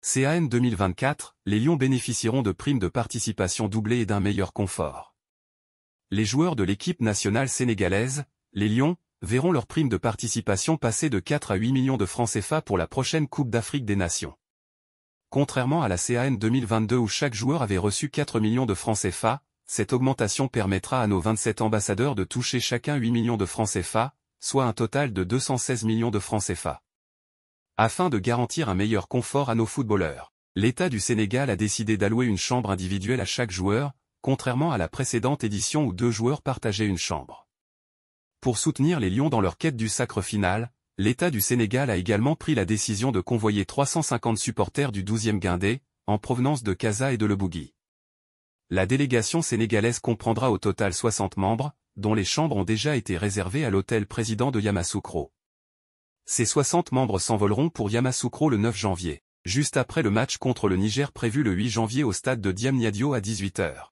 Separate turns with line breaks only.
CAN 2024, les Lions bénéficieront de primes de participation doublées et d'un meilleur confort. Les joueurs de l'équipe nationale sénégalaise, les Lions, verront leur prime de participation passer de 4 à 8 millions de francs CFA pour la prochaine Coupe d'Afrique des Nations. Contrairement à la CAN 2022 où chaque joueur avait reçu 4 millions de francs CFA, cette augmentation permettra à nos 27 ambassadeurs de toucher chacun 8 millions de francs CFA, soit un total de 216 millions de francs CFA. Afin de garantir un meilleur confort à nos footballeurs, l'État du Sénégal a décidé d'allouer une chambre individuelle à chaque joueur, contrairement à la précédente édition où deux joueurs partageaient une chambre. Pour soutenir les Lions dans leur quête du sacre final, l'État du Sénégal a également pris la décision de convoyer 350 supporters du 12e Guindé, en provenance de Kaza et de Lebougui. La délégation sénégalaise comprendra au total 60 membres, dont les chambres ont déjà été réservées à l'hôtel président de Yamasukro. Ces 60 membres s'envoleront pour Yamasukro le 9 janvier, juste après le match contre le Niger prévu le 8 janvier au stade de Diamniadio à 18h.